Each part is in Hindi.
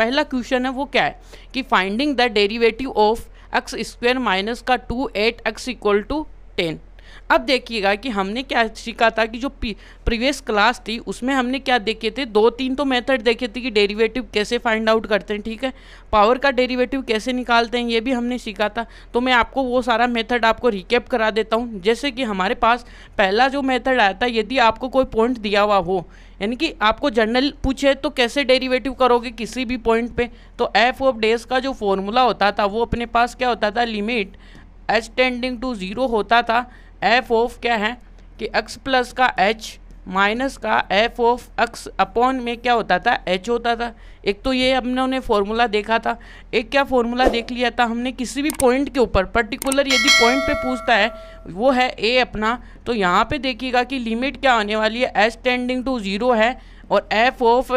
पहला क्वेश्चन है वो क्या है कि finding the derivative of x square minus का two at x equal to ten अब देखिएगा कि हमने क्या सीखा था कि जो प्रीवियस क्लास थी उसमें हमने क्या देखे थे दो तीन तो मेथड देखे थे कि डेरिवेटिव कैसे फाइंड आउट करते हैं ठीक है पावर का डेरिवेटिव कैसे निकालते हैं ये भी हमने सीखा था तो मैं आपको वो सारा मेथड आपको रिकेप करा देता हूँ जैसे कि हमारे पास पहला जो मेथड आया था यदि आपको कोई पॉइंट दिया हुआ हो यानी कि आपको जनरल पूछे तो कैसे डेरिवेटिव करोगे किसी भी पॉइंट पे तो एफ ऑफ डेज का जो फॉर्मूला होता था वो अपने पास क्या होता था limit h tending to zero होता था एफ ऑफ क्या है कि एक्स प्लस का एच माइनस का एफ ऑफ एक्स अपॉन में क्या होता था एच होता था एक तो ये हमने उन्हें फॉर्मूला देखा था एक क्या फॉर्मूला देख लिया था हमने किसी भी पॉइंट के ऊपर पर्टिकुलर यदि पॉइंट पे पूछता है वो है ए अपना तो यहाँ पे देखिएगा कि लिमिट क्या आने वाली है एस टेंडिंग टू ज़ीरो है और एफ ऑफ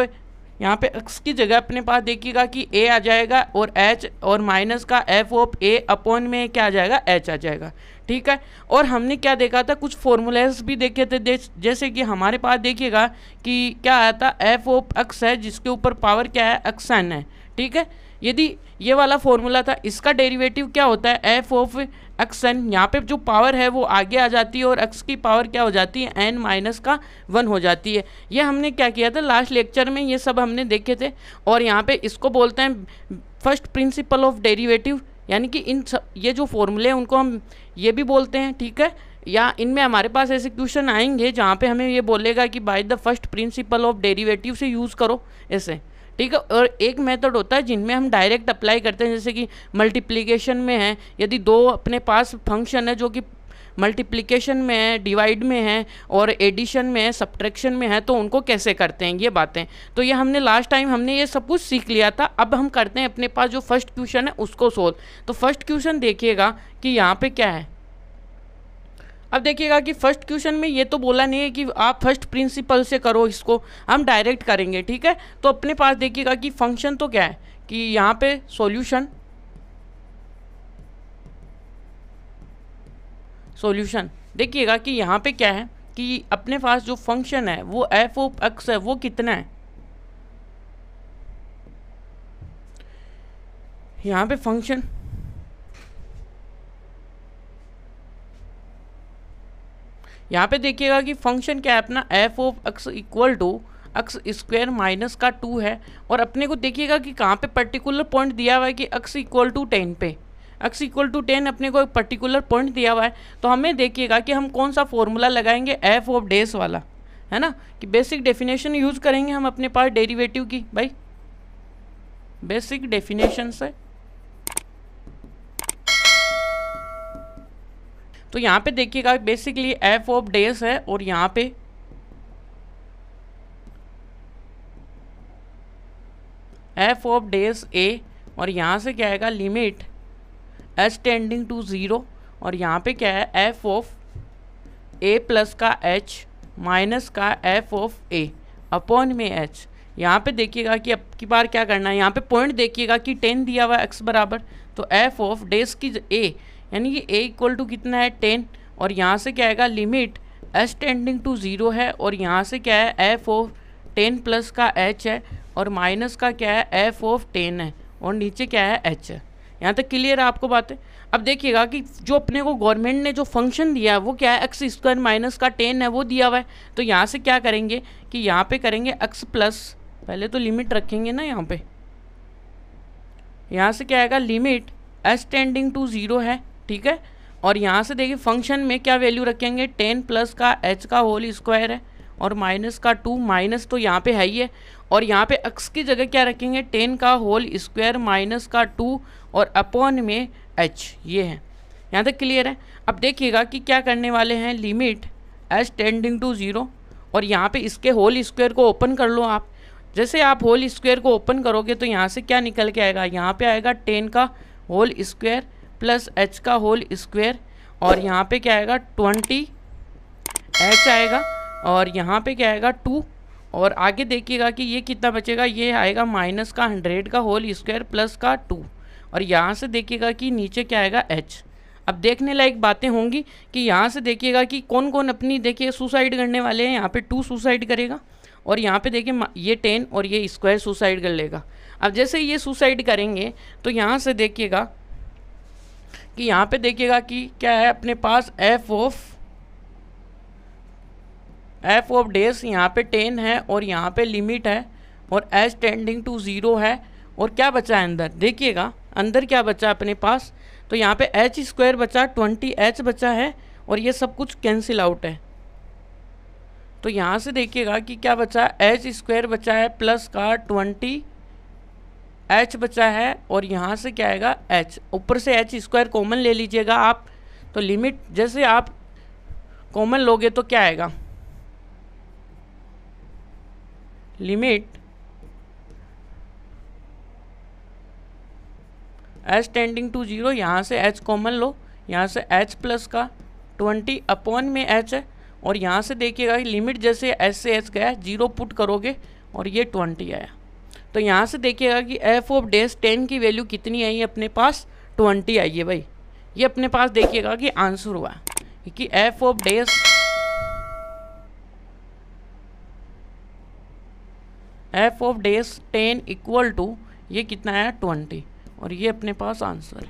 यहाँ पे एक्स की जगह अपने पास देखिएगा कि ए आ जाएगा और एच और माइनस का एफ ऑफ ए अपॉन में क्या आ जाएगा एच आ जाएगा ठीक है और हमने क्या देखा था कुछ फॉर्मूलाज भी देखे थे जैसे कि हमारे पास देखिएगा कि क्या आया था एफ ऑफ एक्स है जिसके ऊपर पावर क्या है एन है ठीक है यदि ये वाला फॉर्मूला था इसका डेरिवेटिव क्या होता है एफ ऑफ एक्सन यहाँ पे जो पावर है वो आगे आ जाती है और एक्स की पावर क्या हो जाती है एन माइनस का वन हो जाती है ये हमने क्या किया था लास्ट लेक्चर में ये सब हमने देखे थे और यहाँ पे इसको बोलते हैं फर्स्ट प्रिंसिपल ऑफ डेरिवेटिव यानी कि इन सब ये जो फॉर्मूले हैं उनको हम ये भी बोलते हैं ठीक है या इनमें हमारे पास ऐसे क्वेश्चन आएंगे जहाँ पे हमें ये बोलेगा कि by the first principle of derivative से यूज़ करो ऐसे ठीक है और एक मेथड होता है जिनमें हम डायरेक्ट अप्लाई करते हैं जैसे कि मल्टीप्लीकेशन में है यदि दो अपने पास फंक्शन है जो कि मल्टीप्लीकेशन में है डिवाइड में है और एडिशन में है सब्ट्रैक्शन में है तो उनको कैसे करते हैं ये बातें तो ये हमने लास्ट टाइम हमने ये सब कुछ सीख लिया था अब हम करते हैं अपने पास जो फर्स्ट क्वेश्चन है उसको सोल्व तो फर्स्ट क्वेश्चन देखिएगा कि यहाँ पे क्या है अब देखिएगा कि फर्स्ट क्वेश्चन में ये तो बोला नहीं है कि आप फर्स्ट प्रिंसिपल से करो इसको हम डायरेक्ट करेंगे ठीक है तो अपने पास देखिएगा कि फंक्शन तो क्या है कि यहाँ पे सॉल्यूशन सॉल्यूशन देखिएगा कि यहाँ पे क्या है कि अपने पास जो फंक्शन है वो एफ ओ एक्स है वो कितना है यहाँ पे फंक्शन यहाँ पे देखिएगा कि फंक्शन क्या है अपना f of x equal to x square minus का टू है और अपने को देखिएगा कि कहाँ पे पर्टिकुलर पॉइंट दिया हुआ है कि एक्स इक्वल टू टेन पे एक्स इक्वल टू टेन अपने को एक पर्टिकुलर पॉइंट दिया हुआ है तो हमें देखिएगा कि हम कौन सा फॉर्मूला लगाएंगे एफ ऑफ डेस वाला है ना कि बेसिक डेफिनेशन यूज़ करेंगे हम अपने पास डेरीवेटिव की भाई बेसिक डेफिनेशन से तो यहाँ पे देखिएगा बेसिकली एफ ऑफ डेज है और यहाँ पे एफ ऑफ डेज ए और यहाँ से क्या आएगा limit h tending to zero और यहाँ पे क्या है एफ ऑफ ए प्लस का एच माइनस का एफ ऑफ ए अपॉन में एच यहाँ पे देखिएगा कि अब की बार क्या करना है यहाँ पे पॉइंट देखिएगा कि टेन दिया हुआ एक्स बराबर तो एफ ऑफ डेज की ए यानी कि ए इक्वल टू कितना है टेन और यहाँ से क्या आएगा limit s tending to zero है और यहाँ से क्या है एफ ऑफ टेन प्लस का एच है और माइनस का क्या है एफ ऑफ टेन है और नीचे क्या है एच है यहाँ तक क्लियर है आपको बातें अब देखिएगा कि जो अपने को गवर्नमेंट ने जो फंक्शन दिया है वो क्या है एक्स स्क्वायर माइनस का टेन है वो दिया हुआ है तो यहाँ से क्या करेंगे कि यहाँ पे करेंगे एक्स प्लस पहले तो लिमिट रखेंगे ना यहाँ पे यहाँ से क्या आएगा limit s tending to zero है ठीक है और यहाँ से देखिए फंक्शन में क्या वैल्यू रखेंगे टेन प्लस का एच का होल स्क्वायर है और माइनस का टू माइनस तो यहाँ पे है ही है और यहाँ पे एक्स की जगह क्या रखेंगे टेन का होल स्क्वायर माइनस का टू और अपॉन में एच ये है यहाँ तक क्लियर है अब देखिएगा कि क्या करने वाले हैं limit h tending to zero और यहाँ पे इसके होल स्क्वायर को ओपन कर लो आप जैसे आप होल स्क्वायर को ओपन करोगे तो यहाँ से क्या निकल के आएगा यहाँ पर आएगा टेन का होल स्क्वायर प्लस एच का होल स्क्वेयर और यहाँ पे क्या आएगा ट्वेंटी एच आएगा और यहाँ पे क्या आएगा टू और आगे देखिएगा कि ये कितना बचेगा ये आएगा माइनस का हंड्रेड का होल स्क्वायर प्लस का टू और यहाँ से देखिएगा कि नीचे क्या आएगा एच अब देखने लायक बातें होंगी कि यहाँ से देखिएगा कि कौन कौन अपनी देखिए सुसाइड करने वाले हैं यहाँ पे टू सुसाइड करेगा और यहाँ पे देखिए ये टेन और ये स्क्वायर सुसाइड कर लेगा अब जैसे ये सुसाइड करेंगे तो यहाँ से देखिएगा कि यहाँ पे देखिएगा कि क्या है अपने पास एफ ऑफ एफ ऑफ डेज यहाँ पे टेन है और यहाँ पे लिमिट है और एच टेंडिंग टू ज़ीरो है और क्या बचा है अंदर देखिएगा अंदर क्या बचा अपने पास तो यहाँ पे एच स्क्वायर बचा ट्वेंटी एच बचा है और ये सब कुछ कैंसिल आउट है तो यहाँ से देखिएगा कि क्या बचा एच स्क्वायर बचा है प्लस का ट्वेंटी एच बचा है और यहाँ से क्या आएगा एच ऊपर से एच स्क्वायर कॉमन ले लीजिएगा आप तो लिमिट जैसे आप कॉमन लोगे तो क्या आएगा limit h tending to zero यहाँ से एच कॉमन लो यहाँ से एच प्लस का ट्वेंटी अपॉन में एच है और यहाँ से देखिएगा लिमिट जैसे एच से एच गया जीरो पुट करोगे और ये ट्वेंटी आया तो यहाँ से देखिएगा कि एफ ऑफ डेज टेन की वैल्यू कितनी आई है अपने पास ट्वेंटी आई है भाई ये अपने पास देखिएगा कि आंसर हुआ कि एफ ऑफ डेज एफ ऑफ डेज टेन इक्वल टू ये कितना आया ट्वेंटी और ये अपने पास आंसर है